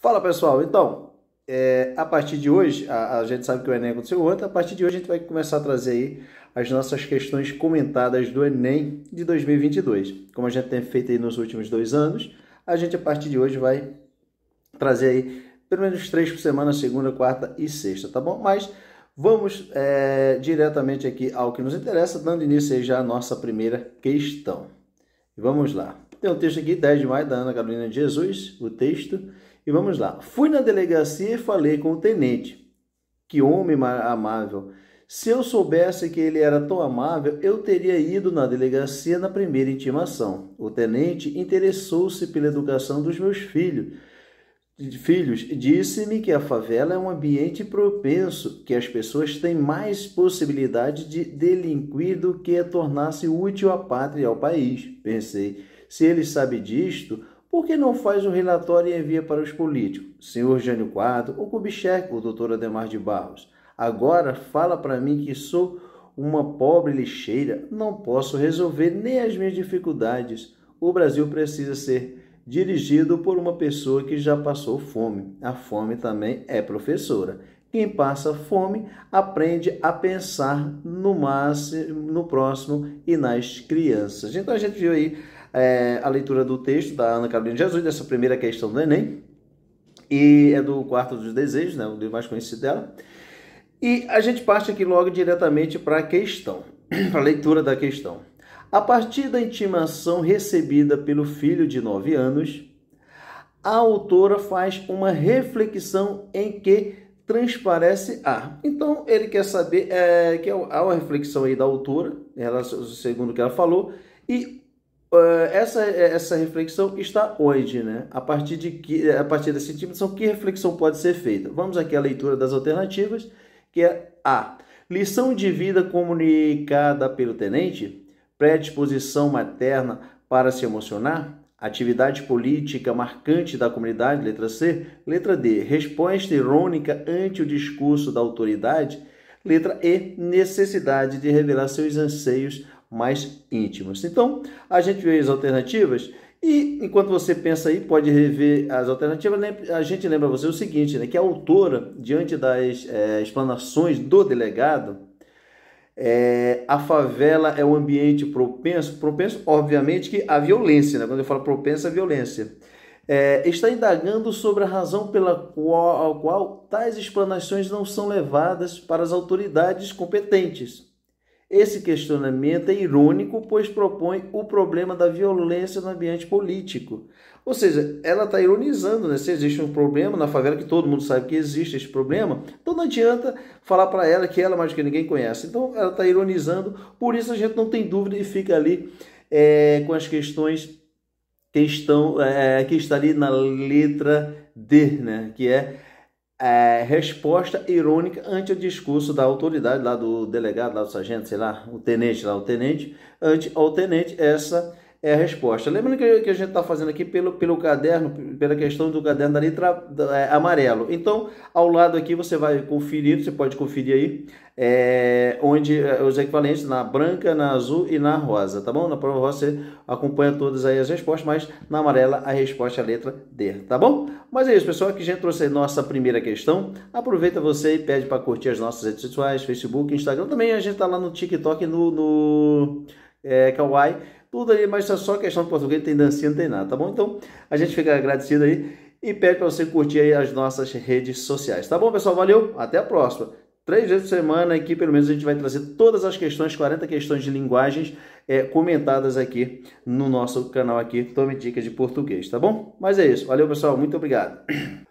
Fala pessoal, então, é, a partir de hoje, a, a, gente sabe que o Enem aconteceu ontem, a partir de hoje a gente vai começar a trazer aí as nossas questões comentadas do Enem de 2022. Como a gente tem feito aí nos últimos dois anos, a gente a partir de hoje vai trazer aí pelo menos três por semana, segunda, quarta e sexta, tá bom? Mas vamos é, diretamente aqui ao que nos interessa, dando início aí já à nossa primeira questão. Vamos lá. Tem um texto aqui, 10 de maio, da Ana Carolina de Jesus, o texto e vamos lá. Fui na delegacia e falei com o tenente. Que homem amável. Se eu soubesse que ele era tão amável, eu teria ido na delegacia na primeira intimação. O tenente interessou-se pela educação dos meus filhos. Filhos, disse-me que a favela é um ambiente propenso, que as pessoas têm mais possibilidade de delinquir do que tornar-se útil à pátria e ao país. Pensei, se ele sabe disto, por que não faz um relatório e envia para os políticos, senhor Jânio Quadro o Kubitschek, o doutor Ademar de Barros? Agora fala para mim que sou uma pobre lixeira, não posso resolver nem as minhas dificuldades. O Brasil precisa ser dirigido por uma pessoa que já passou fome. A fome também é professora. Quem passa fome aprende a pensar no máximo, no próximo e nas crianças. Então a gente viu aí é, a leitura do texto da Ana Carolina Jesus, dessa primeira questão do Enem, e é do Quarto dos Desejos, né, o livro mais conhecido dela. E a gente parte aqui logo diretamente para a questão, para a leitura da questão. A partir da intimação recebida pelo filho de 9 anos, a autora faz uma reflexão em que transparece a. Então, ele quer saber é, que é há uma reflexão aí da autora, ela, segundo o que ela falou, e ah, essa, essa reflexão está onde, né? A partir, de que, a partir dessa intimação, que reflexão pode ser feita? Vamos aqui à leitura das alternativas, que é A. Lição de vida comunicada pelo tenente, predisposição materna para se emocionar, atividade política marcante da comunidade, letra C. Letra D. Resposta irônica ante o discurso da autoridade, letra E. Necessidade de revelar seus anseios mais íntimas. Então, a gente vê as alternativas e enquanto você pensa aí, pode rever as alternativas, a gente lembra você o seguinte, né, que a autora, diante das é, explanações do delegado, é, a favela é um ambiente propenso, propenso obviamente que a violência, né, quando eu falo propenso a violência, é, está indagando sobre a razão pela qual, qual tais explanações não são levadas para as autoridades competentes. Esse questionamento é irônico, pois propõe o problema da violência no ambiente político. Ou seja, ela está ironizando, né? Se existe um problema na favela, que todo mundo sabe que existe esse problema, então não adianta falar para ela que ela mais do que ninguém conhece. Então ela está ironizando, por isso a gente não tem dúvida e fica ali é, com as questões que, estão, é, que está ali na letra D, né? Que é é, resposta irônica ante o discurso da autoridade lá do delegado, lá do sargento, sei lá, o tenente lá, o tenente, ante ao tenente, essa é a resposta. Lembrando que, que a gente está fazendo aqui pelo, pelo caderno, pela questão do caderno da letra é, amarelo. Então, ao lado aqui você vai conferir, você pode conferir aí, é, onde é, os equivalentes na branca, na azul e na rosa, tá bom? Na prova você acompanha todas aí as respostas, mas na amarela a resposta é a letra D, tá bom? Mas é isso, pessoal, aqui gente trouxe a nossa primeira questão. Aproveita você e pede para curtir as nossas redes sociais, Facebook, Instagram. Também a gente está lá no TikTok no... no é, kawaii, é tudo ali, mas é só questão de português, tem dancinha, não tem nada, tá bom? Então a gente fica agradecido aí e pede para você curtir aí as nossas redes sociais, tá bom, pessoal? Valeu, até a próxima. Três vezes por semana aqui, pelo menos, a gente vai trazer todas as questões, 40 questões de linguagens é, comentadas aqui no nosso canal aqui. Tome dicas de português, tá bom? Mas é isso. Valeu, pessoal. Muito obrigado.